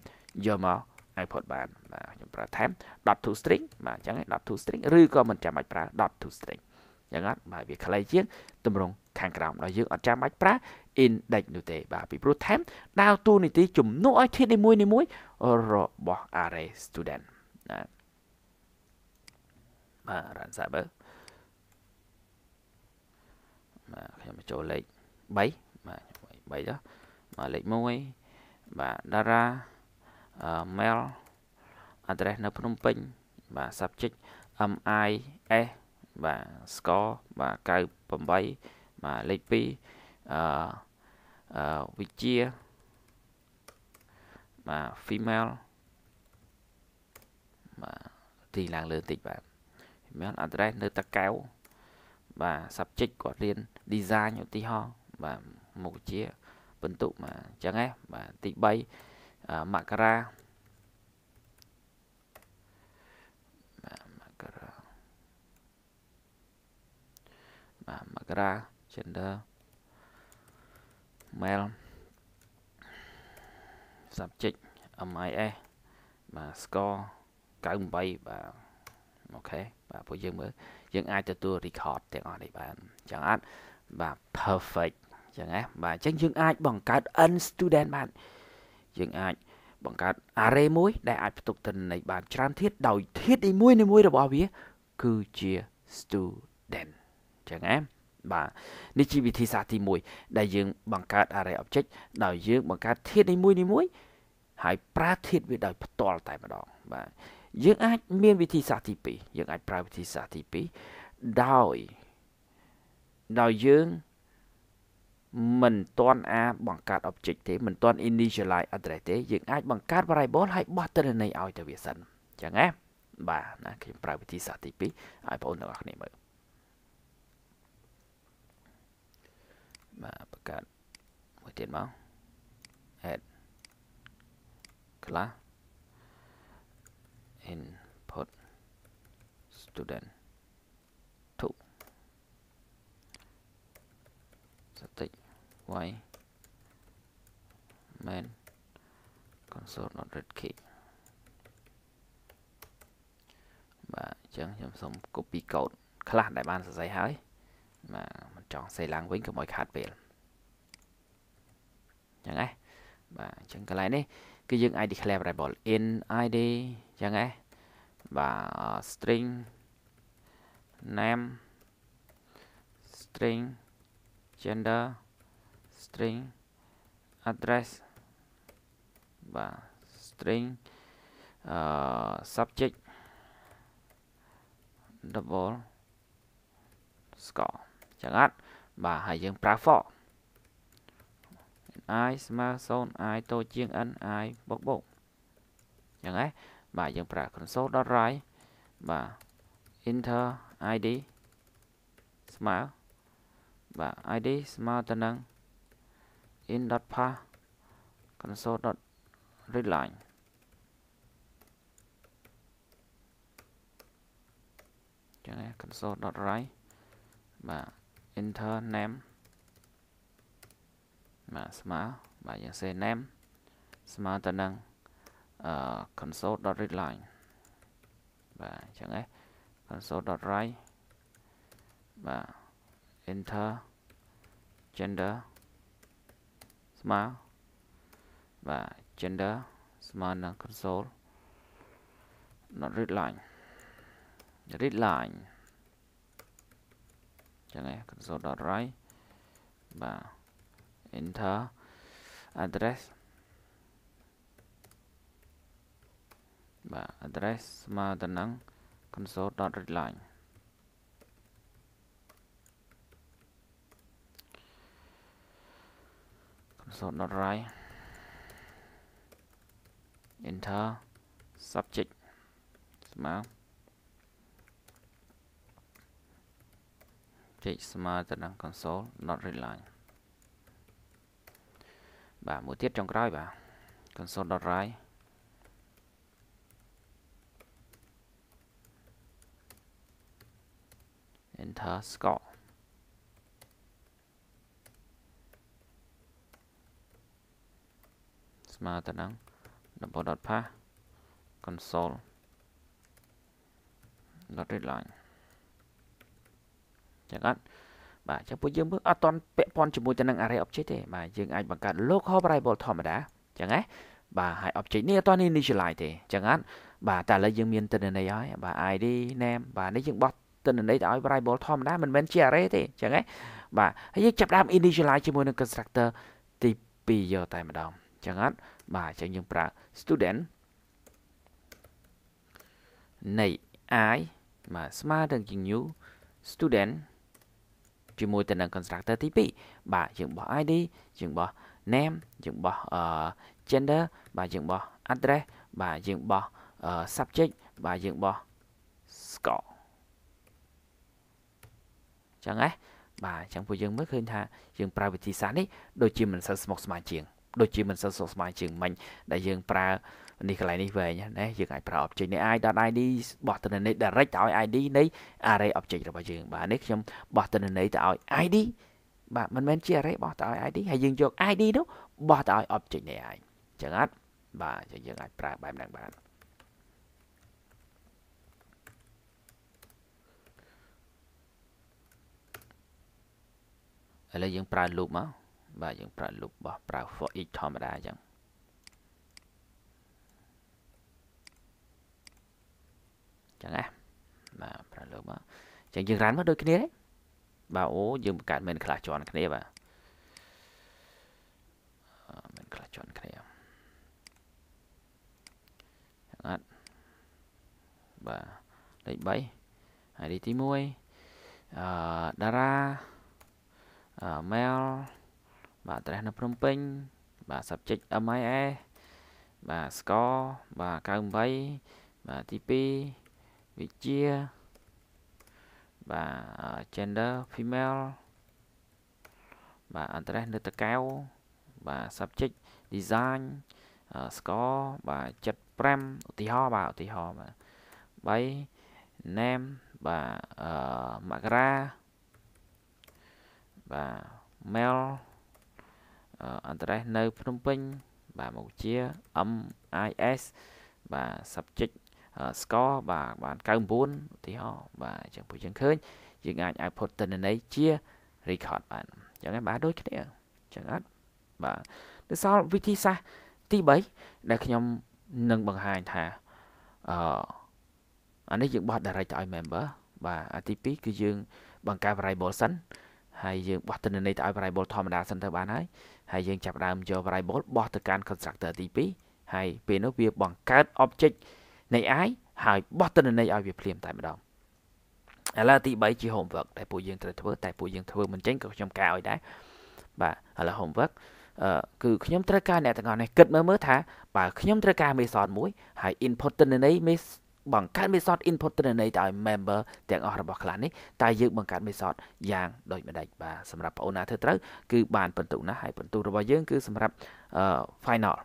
យកមកហើយផុតបានបាទខ្ញុំប្រើ time dot to string បាទអញ្ចឹង dot to string ឬក៏មិនចាំបាច់ប្រើ dot to string យ៉ាងណាបាទវាខ្លីជាងតម្រង ខាងក្រោមដល់យើងអត់ចាំបាច់ប្រើ index នោះទេបាទពីព្រោះ time ដើរតួនាទីជំនួសឲ្យធាតុនីមួយនីមួយរបស់ array student ណាបាទ run server បាទខ្ញុំមកចូលលេខ3បាទ3ចុះមកលេខ1បាទ data mail address នៅ ភ្នំពេញបាទ subject MIS បាទ score បាទ98បាទលេខ2អឺអឺវិជាបាទ female បាទទីឡើងលើបន្តិចបាទ female address នៅតាកែវបាទ subject គាត់រៀន design ឧទាហរណ៍បាទមុខជាបន្ទុកបាទអញ្ចឹងហ៎បាទទី3មករាមករាបាទមករា gender mail subject MIS បាទ score 98បាទអូខេបាទពួកយើងមើលយើងអាចទទួល record ទាំងអស់នេះបានចឹងអត់បាទ perfect ចឹងណាបាទអញ្ចឹងយើងអាចបង្កើត n student បានយើងអាចបង្កើត array មួយដែលអាចផ្ទុកទិន្នន័យបានច្រើនធាតុដោយធាតុនីមួយនីមួយរបស់វា គឺជា student ចឹងណាបាទនេះជាវិធីសាស្ត្រទី1ដែលយើងបង្កើត array object ដោយយើងបង្កើតធាតុនីមួយនីមួយ ហើយប្រើធាតុវាដោយផ្ទាល់តែម្ដងបាទយើងអាចមាន វិធីសាស្ត្រទី2យើងអាចប្រើវិធីសាស្ត្រទី2ដោយដោយយើងមិនទាន់អាបង្កើត object ទេមិនទាន់ initialize address ទេយើងអាចបង្កើត variable ហើយបោះទិន្នន័យឲ្យទៅវាសិនអញ្ចឹងណាបាទណាខ្ញុំប្រើវិធីសាស្ត្រទី2ឲ្យបងប្អូនទាំងអស់គ្នាមើលបាទបង្កើតមួយទៀតមក add class input student to static y មែន console not read key បាទអញ្ចឹងខ្ញុំសូម copy code ខ្លះដែលបានសរសេរហើយបាទមិនចង់សេឡើងវិញកុំឲ្យខាត់ពេលអញ្ចឹងហ៎បាទអញ្ចឹងកន្លែងនេះគឺយើងអាច declare variable in id អញ្ចឹងហ៎បាទ string name string gender string address បាទ string អឺ subject double score ចឹងអត់បាទហើយយើងប្រើ for i ស្មើ0 i តូចជាង n i បូកបូកចឹងហ៎បាទយើងប្រើ console.write បាទ enter id ស្មើបាទ id ស្មើទៅនឹង0 in.pa dot console.readline dot cho nên console.write ờ, và enter name mà smart và dạng c name smart tính năng uh, console.readline và chẳng ấy console.write dot và enter gender ស្មើបាទ gender ស្មើនឹង console not read line read line ចឹងឯង console.write បាទ enter address បាទ address ស្មើទៅនឹង console.readline so not right enter subject smart. smart Check subject ស្មើចេកស្មើទៅនឹង console not mũi trong line បាទមួយទៀតចុងក្រោយបាទ console not right. Enter score. ស្មើទៅនឹង double.path console .readline ចឹងអត់បាទចឹងពួកយើងមើលអត់តន់ពាក់ព័ន្ធជាមួយទៅនឹង array object ទេបាទយើងអាចបង្កើត local variable ធម្មតាចឹងហ៎បាទហើយ object នេះអត់តន់ initialize ទេចឹងអត់បាទតែឥឡូវយើងមានទិន្នន័យហើយបាទ ID name បាទនេះយើងបោះទិន្នន័យទៅឲ្យ variable ធម្មតាមិនមែនជា array ទេចឹងហ៎បាទហើយយើងចាប់ដើម initialize ជាមួយនឹង constructor ទី2យកតែម្ដងចឹងអត់បាទចឹងយើងប្រើ student នៃ i បាទស្មើនឹងជា new student ជាមួយទៅនឹង constructor ទី2បាទយើងបោះ ID យើងបោះ name យើងបោះ gender បាទយើងបោះ address បាទយើងបោះ subject បាទយើងបោះ score ចឹងហ៎បាទអញ្ចឹងពួកយើងមើលឃើញថាយើងប្រើវិធីសាស្ត្រនេះដូចជាមិនសូវស្មុគស្មាញជាងដូចជាមិនសូវសុខស្បើយជាងមិញដែលយើងប្រើនេះកន្លែងនេះវែងណាយើងអាចប្រើ object នេះ ID.id បោះទិន្នន័យ direct ទៅឲ្យ ID នៃ array object របស់យើងបាទនេះខ្ញុំបោះទិន្នន័យទៅឲ្យ ID បាទមិនមែនជា array បោះទៅឲ្យ ID ហើយយើងយក ID នោះបោះទៅឲ្យ object នេះឯងចឹងអត់បាទយើងអាចប្រើបែបហ្នឹងបានឥឡូវយើងប្រើ loop មកបាទយើងប្រើ loop បោះប្រើ for each ធម្មតាអញ្ចឹងចឹងណាបាទប្រើលើមកចឹងយើងរ៉ានមកដូចគ្នាទេបាទអូយើងបង្កើតមែនខ្លះជាន់គ្នាបាទមែនខ្លះជាន់គ្នាអត់បាទលេខ3ហើយលេខទី1អឺតារាអឺ mail បាទ address នៅភ្នំពេញបាទ subject MIA បាទ score បាទ98បាទទី2វិជាបាទ gender female បាទ address នៅតកែវបាទ subject design score បាទ75ឧទាហរណ៍បាទឧទាហរណ៍បាទ3 name បាទមករាបាទ male address នៅភ្នំពេញបាទមកជា MIS បាទ subject score បាទបាន99ឧទាហរណ៍បាទអញ្ចឹងពួកយើងឃើញយើងអាច output ទិន្នន័យជា record បានអញ្ចឹងហើយបាទដូចគ្នាអញ្ចឹងអត់បាទទៅសល់វិធីសាស្ត្រទី3ដែលខ្ញុំនឹងបង្ហាញថាអឺអានេះយើងបោះ direct ទៅឲ្យ member បាទអាទី2គឺយើង បង្កើត variable សិនហើយយើងបោះទិន្នន័យទៅឲ្យ variable ធម្មតាសិនទៅបានហើយហើយយើងចាប់ដើមយក variable បោះទៅកាន់ constructor ទី2ហើយពេលនោះវាបង្កើត object នៃ i ហើយបោះទិន្នន័យឲ្យវាភ្លាមតែម្ដងឥឡូវទី3ជា homework ដែលពួកយើងត្រូវធ្វើតែពួកយើងធ្វើមិនចេញក៏ខ្ញុំកែឲ្យដែរបាទឥឡូវ homework អឺគឺខ្ញុំត្រូវការអ្នកទាំងអស់នេះគិតមើលមើលថាបើខ្ញុំត្រូវការមេសតមួយហើយ input ទិន្នន័យបង្កើតមេសត input ទិន្នន័យទៅឲ្យ member ទាំងអស់របស់ class នេះតែយើងបង្កើតមេសតយ៉ាងដូចម្ដេចបាទសម្រាប់បងអូនណាធ្វើត្រូវ គឺបានពិន្ទុណាហើយពិន្ទុរបស់យើងគឺសម្រាប់ final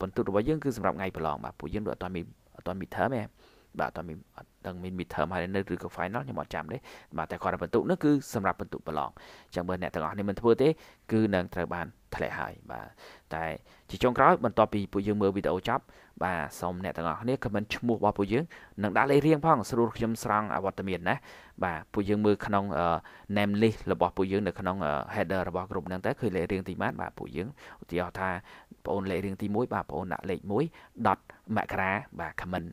ពិន្ទុរបស់យើងគឺសម្រាប់ថ្ងៃប្រឡងបាទពួកយើងដូចអត់មានអត់មាន term ទេបាទអត់មានអត់ដឹងមាន midterm ហើយនៅឬក៏ final ខ្ញុំអត់ចាំទេបាទតែគាត់ពិន្ទុនោះគឺសម្រាប់ពិន្ទុប្រឡងអញ្ចឹងបើអ្នកទាំងអស់នេះមិនធ្វើទេ គឺនឹងត្រូវបានធ្លាក់ហើយបាទតែជាចុងក្រោយ បន្ទាប់ពីពួកយើងមើលវីដេអូចប់បាទសូមអ្នកទាំងអស់គ្នា comment ឈ្មោះរបស់ពួកយើងនិងដាក់លេខរៀងផងស្រួលខ្ញុំស្រង់អវត្តមានណាបាទពួកយើងមើលក្នុង name list របស់ពួកយើងនៅក្នុង header របស់ក្រុមហ្នឹងទៅឃើញលេខរៀងទីម៉ាត់បាទពួកយើងឧទាហរណ៍ថាបងអូនលេខរៀងទី1បាទបងអូនដាក់លេខ 1. មករាបាទ comment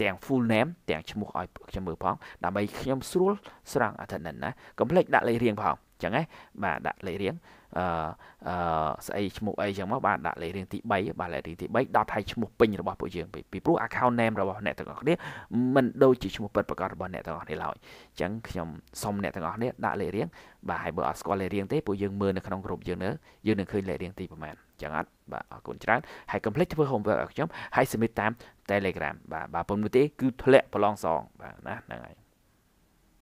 ទាំង full name ទាំងឈ្មោះឲ្យខ្ញុំមើលផងដើម្បីខ្ញុំស្រួល ស្រង់អត្ថន័យណាកុំភ្លេចដាក់លេខរៀងផងអញ្ចឹងហ៎បាទដាក់លេខរៀងអឺស្អីឈ្មោះអីចឹងមកបាទដាក់លេខរៀងទី3បាទលេខរៀងទី3ដល់ឲ្យឈ្មោះពេញរបស់ពួកយើងពីព្រោះ account name របស់អ្នកទាំងអស់គ្នាមិនដូចជាឈ្មោះពិតប្រាកដរបស់អ្នកទាំងអស់គ្នាឡើយអញ្ចឹងខ្ញុំសុំអ្នកទាំងអស់គ្នាដាក់លេខរៀងបាទហើយបើអត់ស្គាល់លេខរៀងទេពួកយើងមើលនៅក្នុងក្រុមយើងនៅយើងនឹងឃើញលេខរៀងទីប្រហែលចឹងអត់បាទអរគុណច្រើនហើយកុំភ្លេចធ្វើ homework ឲ្យខ្ញុំហើយ submit តាម Telegram បាទបើពុំនោះទេគឺធ្លាក់ប្រឡងសងបាទណាហ្នឹងហើយ